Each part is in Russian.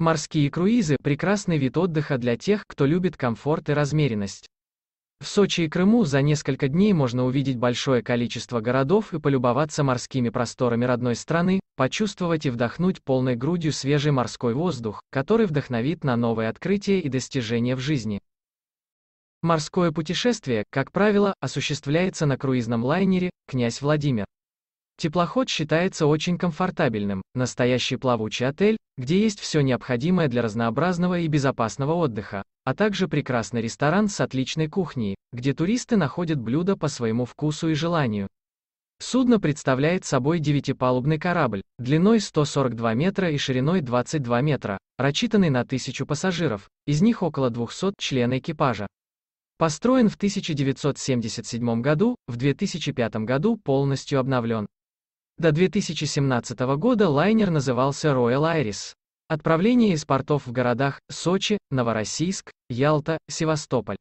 Морские круизы – прекрасный вид отдыха для тех, кто любит комфорт и размеренность. В Сочи и Крыму за несколько дней можно увидеть большое количество городов и полюбоваться морскими просторами родной страны, почувствовать и вдохнуть полной грудью свежий морской воздух, который вдохновит на новые открытия и достижения в жизни. Морское путешествие, как правило, осуществляется на круизном лайнере «Князь Владимир». Теплоход считается очень комфортабельным, настоящий плавучий отель, где есть все необходимое для разнообразного и безопасного отдыха, а также прекрасный ресторан с отличной кухней, где туристы находят блюда по своему вкусу и желанию. Судно представляет собой девятипалубный корабль, длиной 142 метра и шириной 22 метра, рассчитанный на тысячу пассажиров, из них около 200 члены экипажа. Построен в 1977 году, в 2005 году полностью обновлен. До 2017 года лайнер назывался Royal Iris. Отправление из портов в городах Сочи, Новороссийск, Ялта, Севастополь.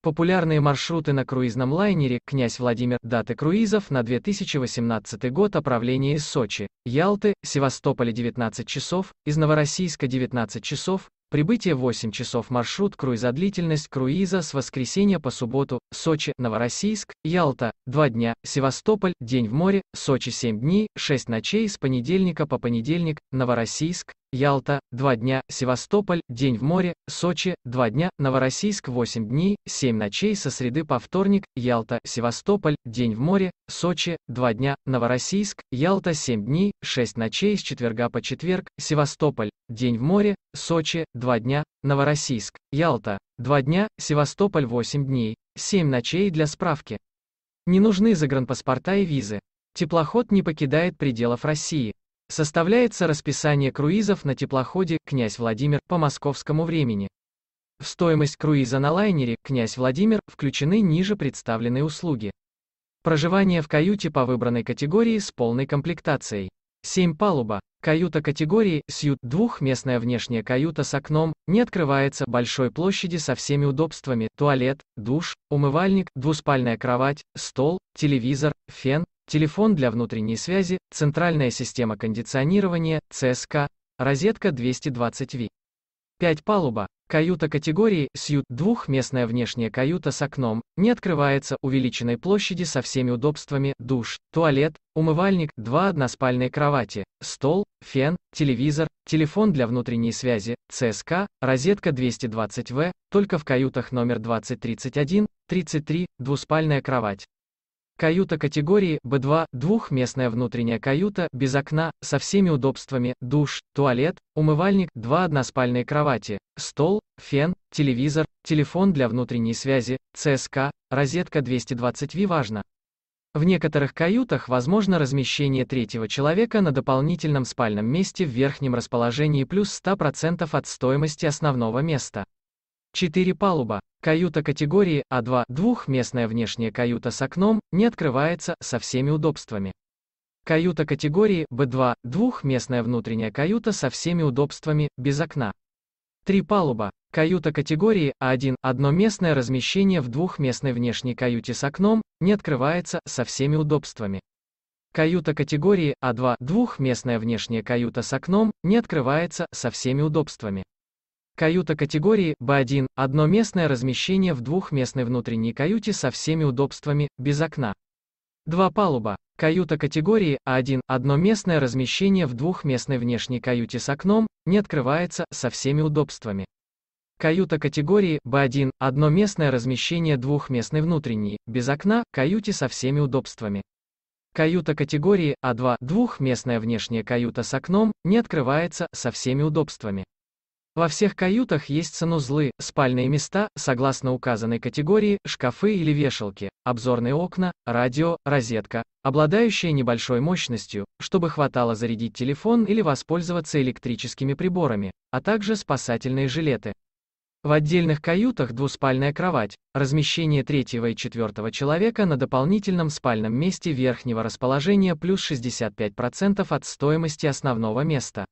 Популярные маршруты на круизном лайнере «Князь Владимир» даты круизов на 2018 год отправление из Сочи, Ялты, Севастополя 19 часов, из Новороссийска 19 часов, Прибытие 8 часов маршрут круиза длительность круиза с воскресенья по субботу, Сочи, Новороссийск, Ялта, 2 дня, Севастополь, день в море, Сочи 7 дней, 6 ночей с понедельника по понедельник, Новороссийск, Ялта, 2 дня, Севастополь, день в море, Сочи, 2 дня, Новороссийск, 8 дней, 7 ночей со среды по вторник, Ялта, Севастополь, день в море, Сочи, 2 дня, Новороссийск, Ялта, 7 дней, 6 ночей с четверга по четверг, Севастополь, день в море, Сочи, 2 дня, Новороссийск, Ялта, 2 дня, Севастополь, 8 дней, 7 ночей для справки. Не нужны загранпаспорта и визы. Теплоход не покидает пределов России. Составляется расписание круизов на теплоходе «Князь Владимир» по московскому времени. В стоимость круиза на лайнере «Князь Владимир» включены ниже представленные услуги. Проживание в каюте по выбранной категории с полной комплектацией. 7 палуба. Каюта категории «Сьют» двухместная внешняя каюта с окном, не открывается, большой площади со всеми удобствами, туалет, душ, умывальник, двуспальная кровать, стол, телевизор, фен, телефон для внутренней связи, центральная система кондиционирования, ЦСК, розетка 220V. 5 палуба, каюта категории «Сьют», двухместная внешняя каюта с окном, не открывается, увеличенной площади со всеми удобствами, душ, туалет, умывальник, два односпальные кровати, стол, фен, телевизор, телефон для внутренней связи, ЦСК, розетка 220В, только в каютах номер 2031, 33, двуспальная кровать, Каюта категории B2, двухместная внутренняя каюта, без окна, со всеми удобствами, душ, туалет, умывальник, два односпальные кровати, стол, фен, телевизор, телефон для внутренней связи, ЦСК, розетка 220V важно. В некоторых каютах возможно размещение третьего человека на дополнительном спальном месте в верхнем расположении плюс 100% от стоимости основного места. 4 палуба. Каюта категории А2, двухместная внешняя каюта с окном, не открывается, со всеми удобствами. Каюта категории Б2, двухместная внутренняя каюта со всеми удобствами, без окна. 3 палуба. Каюта категории А1, одноместное размещение в двухместной внешней каюте с окном, не открывается, со всеми удобствами. Каюта категории А2, двухместная внешняя каюта с окном, не открывается, со всеми удобствами. Каюта категории B1 – одноместное размещение в двухместной внутренней каюте со всеми удобствами, без окна. 2 палуба. Каюта категории А1 – одноместное размещение в двухместной внешней каюте с окном, не открывается, со всеми удобствами. Каюта категории Б1 – одноместное размещение двухместной внутренней, без окна, каюте со всеми удобствами. Каюта категории А2 – двухместная внешняя каюта с окном, не открывается, со всеми удобствами. Во всех каютах есть санузлы, спальные места, согласно указанной категории, шкафы или вешалки, обзорные окна, радио, розетка, обладающая небольшой мощностью, чтобы хватало зарядить телефон или воспользоваться электрическими приборами, а также спасательные жилеты. В отдельных каютах двуспальная кровать, размещение третьего и четвертого человека на дополнительном спальном месте верхнего расположения плюс 65% от стоимости основного места.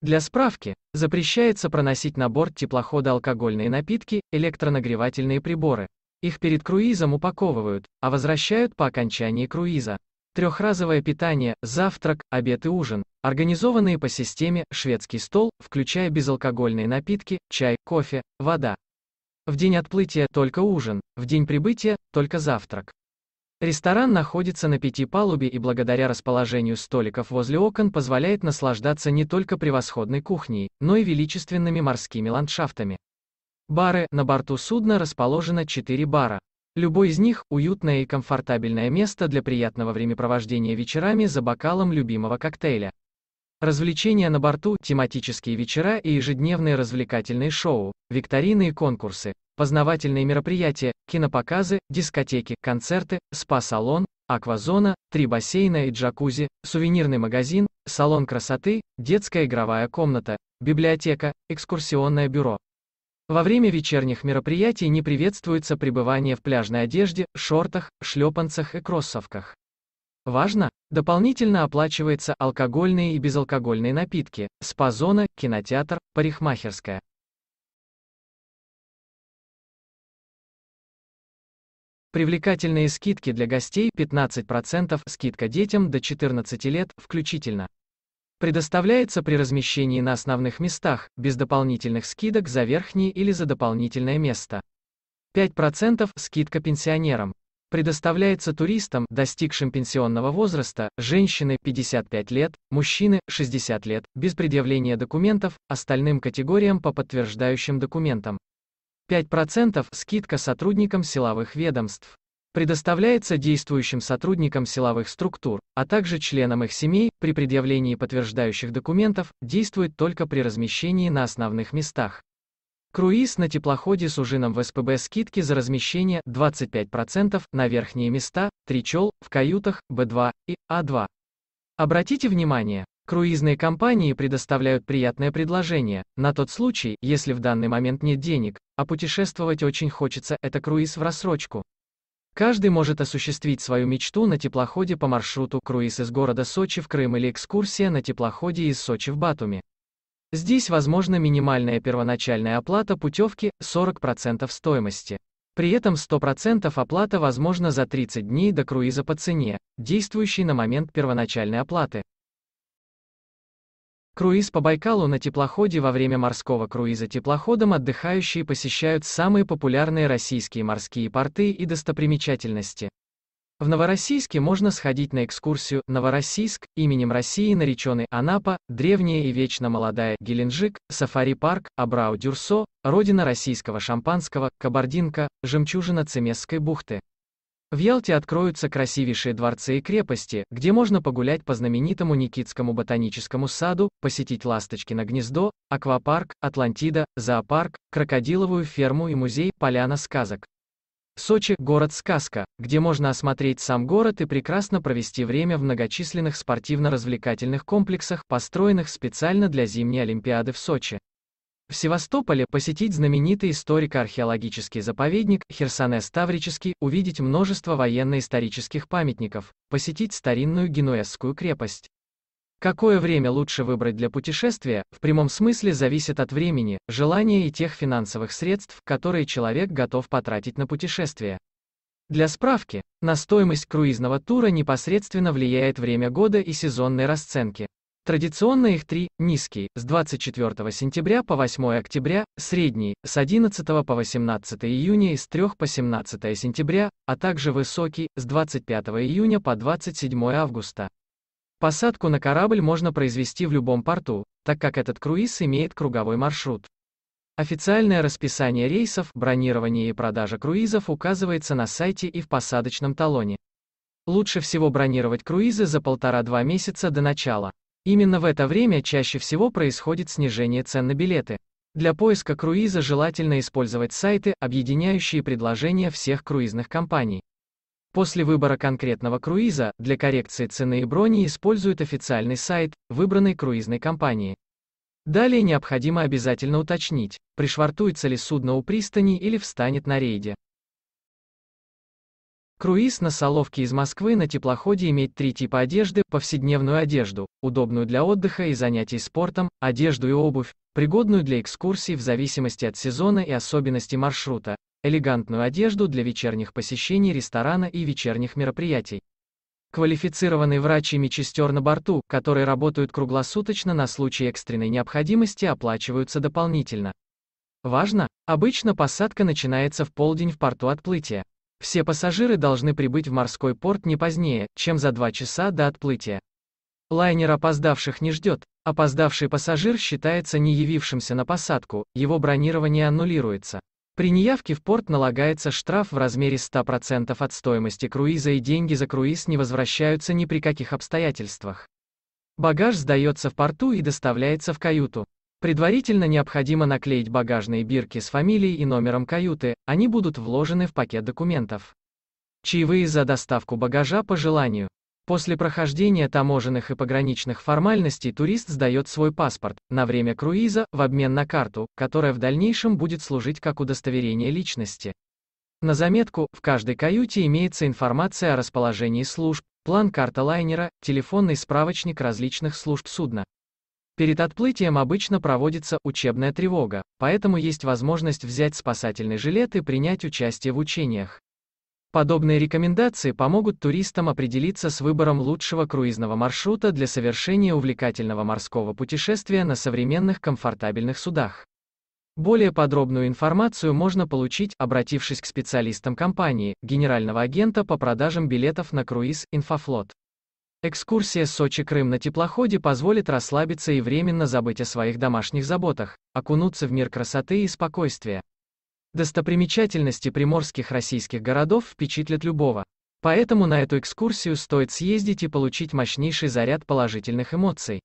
Для справки, запрещается проносить на борт теплохода алкогольные напитки, электронагревательные приборы. Их перед круизом упаковывают, а возвращают по окончании круиза. Трехразовое питание, завтрак, обед и ужин, организованные по системе «шведский стол», включая безалкогольные напитки, чай, кофе, вода. В день отплытия – только ужин, в день прибытия – только завтрак. Ресторан находится на пяти палубе и благодаря расположению столиков возле окон позволяет наслаждаться не только превосходной кухней, но и величественными морскими ландшафтами. Бары на борту судна расположено 4 бара. Любой из них – уютное и комфортабельное место для приятного времяпровождения вечерами за бокалом любимого коктейля. Развлечения на борту, тематические вечера и ежедневные развлекательные шоу, викторины и конкурсы, познавательные мероприятия, кинопоказы, дискотеки, концерты, спа-салон, аквазона, три бассейна и джакузи, сувенирный магазин, салон красоты, детская игровая комната, библиотека, экскурсионное бюро. Во время вечерних мероприятий не приветствуется пребывание в пляжной одежде, шортах, шлепанцах и кроссовках. Важно, дополнительно оплачиваются алкогольные и безалкогольные напитки, спа-зона, кинотеатр, парикмахерская. Привлекательные скидки для гостей 15%, скидка детям до 14 лет, включительно. Предоставляется при размещении на основных местах, без дополнительных скидок за верхние или за дополнительное место. 5% скидка пенсионерам. Предоставляется туристам, достигшим пенсионного возраста, женщины 55 лет, мужчины 60 лет, без предъявления документов, остальным категориям по подтверждающим документам. 5% скидка сотрудникам силовых ведомств. Предоставляется действующим сотрудникам силовых структур, а также членам их семей, при предъявлении подтверждающих документов, действует только при размещении на основных местах. Круиз на теплоходе с ужином в СПБ скидки за размещение 25% на верхние места, 3 чел, в каютах, Б2 и А2. Обратите внимание, Круизные компании предоставляют приятное предложение, на тот случай, если в данный момент нет денег, а путешествовать очень хочется, это круиз в рассрочку. Каждый может осуществить свою мечту на теплоходе по маршруту круиз из города Сочи в Крым или экскурсия на теплоходе из Сочи в Батуми. Здесь возможна минимальная первоначальная оплата путевки 40% стоимости. При этом 100% оплата возможна за 30 дней до круиза по цене, действующей на момент первоначальной оплаты. Круиз по Байкалу на теплоходе Во время морского круиза теплоходом отдыхающие посещают самые популярные российские морские порты и достопримечательности. В Новороссийске можно сходить на экскурсию «Новороссийск», именем России нареченный Анапа, древняя и вечно молодая Геленджик, сафари-парк, Абрау-Дюрсо, родина российского шампанского, Кабардинка, жемчужина Цемесской бухты. В Ялте откроются красивейшие дворцы и крепости, где можно погулять по знаменитому Никитскому ботаническому саду, посетить ласточки на гнездо, аквапарк, Атлантида, зоопарк, крокодиловую ферму и музей «Поляна сказок». Сочи – город-сказка, где можно осмотреть сам город и прекрасно провести время в многочисленных спортивно-развлекательных комплексах, построенных специально для зимней Олимпиады в Сочи. В Севастополе посетить знаменитый историко-археологический заповедник Херсонес Таврический, увидеть множество военно-исторических памятников, посетить старинную генуэзскую крепость. Какое время лучше выбрать для путешествия, в прямом смысле зависит от времени, желания и тех финансовых средств, которые человек готов потратить на путешествие. Для справки, на стоимость круизного тура непосредственно влияет время года и сезонные расценки. Традиционно их три – низкий, с 24 сентября по 8 октября, средний, с 11 по 18 июня и с 3 по 17 сентября, а также высокий, с 25 июня по 27 августа. Посадку на корабль можно произвести в любом порту, так как этот круиз имеет круговой маршрут. Официальное расписание рейсов, бронирование и продажа круизов указывается на сайте и в посадочном талоне. Лучше всего бронировать круизы за полтора-два месяца до начала. Именно в это время чаще всего происходит снижение цен на билеты. Для поиска круиза желательно использовать сайты, объединяющие предложения всех круизных компаний. После выбора конкретного круиза, для коррекции цены и брони используют официальный сайт, выбранной круизной компании. Далее необходимо обязательно уточнить, пришвартуется ли судно у пристани или встанет на рейде. Круиз на Соловке из Москвы на теплоходе иметь три типа одежды, повседневную одежду, удобную для отдыха и занятий спортом, одежду и обувь, пригодную для экскурсий в зависимости от сезона и особенностей маршрута, элегантную одежду для вечерних посещений ресторана и вечерних мероприятий. Квалифицированный врач и медсестер на борту, которые работают круглосуточно на случай экстренной необходимости, оплачиваются дополнительно. Важно, обычно посадка начинается в полдень в порту отплытия. Все пассажиры должны прибыть в морской порт не позднее, чем за два часа до отплытия. Лайнер опоздавших не ждет. Опоздавший пассажир считается не явившимся на посадку, его бронирование аннулируется. При неявке в порт налагается штраф в размере 100% от стоимости круиза и деньги за круиз не возвращаются ни при каких обстоятельствах. Багаж сдается в порту и доставляется в каюту. Предварительно необходимо наклеить багажные бирки с фамилией и номером каюты, они будут вложены в пакет документов. Чаевые за доставку багажа по желанию. После прохождения таможенных и пограничных формальностей турист сдает свой паспорт на время круиза в обмен на карту, которая в дальнейшем будет служить как удостоверение личности. На заметку, в каждой каюте имеется информация о расположении служб, план карта лайнера, телефонный справочник различных служб судна. Перед отплытием обычно проводится учебная тревога, поэтому есть возможность взять спасательный жилет и принять участие в учениях. Подобные рекомендации помогут туристам определиться с выбором лучшего круизного маршрута для совершения увлекательного морского путешествия на современных комфортабельных судах. Более подробную информацию можно получить, обратившись к специалистам компании, генерального агента по продажам билетов на круиз «Инфофлот». Экскурсия Сочи-Крым на теплоходе позволит расслабиться и временно забыть о своих домашних заботах, окунуться в мир красоты и спокойствия. Достопримечательности приморских российских городов впечатлят любого. Поэтому на эту экскурсию стоит съездить и получить мощнейший заряд положительных эмоций.